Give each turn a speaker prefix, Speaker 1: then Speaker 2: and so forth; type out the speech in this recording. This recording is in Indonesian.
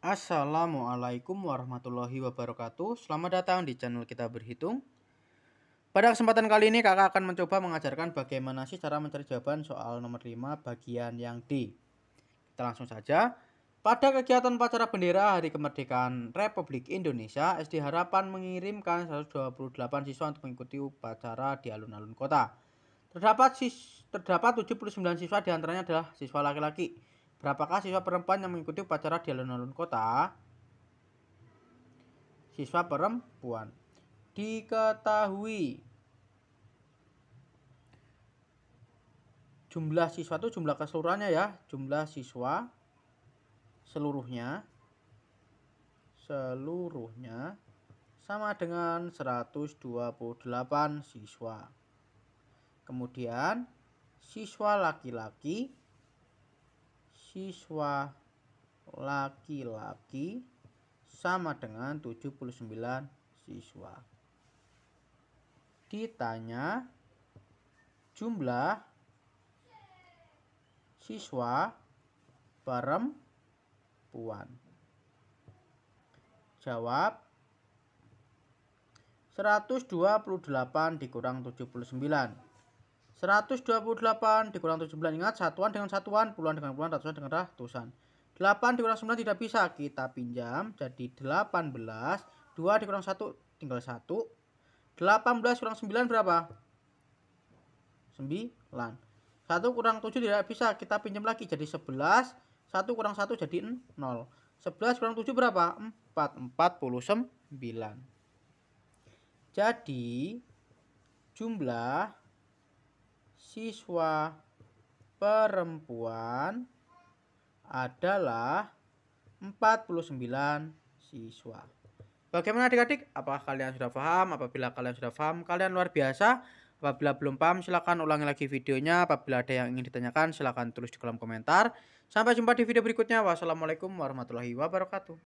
Speaker 1: Assalamualaikum warahmatullahi wabarakatuh Selamat datang di channel kita berhitung Pada kesempatan kali ini kakak akan mencoba mengajarkan bagaimana sih cara mencari jawaban soal nomor 5 bagian yang D Kita langsung saja Pada kegiatan upacara bendera Hari Kemerdekaan Republik Indonesia SD Harapan mengirimkan 128 siswa untuk mengikuti upacara di alun-alun kota Terdapat, sis, terdapat 79 siswa diantaranya adalah siswa laki-laki Berapakah siswa perempuan yang mengikuti upacara di alun-alun kota? Siswa perempuan. Diketahui jumlah siswa itu jumlah keseluruhannya ya jumlah siswa seluruhnya seluruhnya sama dengan 128 siswa kemudian siswa laki-laki siswa laki-laki sama dengan 79 siswa. Ditanya jumlah siswa perempuan. Jawab 128 dikurang 79 128 dikurang 79 ingat satuan dengan satuan, puluhan dengan puluhan, ratusan dengan ratusan. 8 dikurang 9 tidak bisa kita pinjam jadi 18, 2 dikurang 1 tinggal 1. 18 kurang 9 berapa? 9. 1 kurang 7 tidak bisa kita pinjam lagi jadi 11, 1 kurang 1 jadi 0. 11 kurang 7 berapa? 4, 49. Jadi jumlah siswa perempuan adalah 49 siswa. Bagaimana adik-adik? Apakah kalian sudah paham? Apabila kalian sudah paham, kalian luar biasa. Apabila belum paham, silakan ulangi lagi videonya. Apabila ada yang ingin ditanyakan, silakan tulis di kolom komentar. Sampai jumpa di video berikutnya. Wassalamualaikum warahmatullahi wabarakatuh.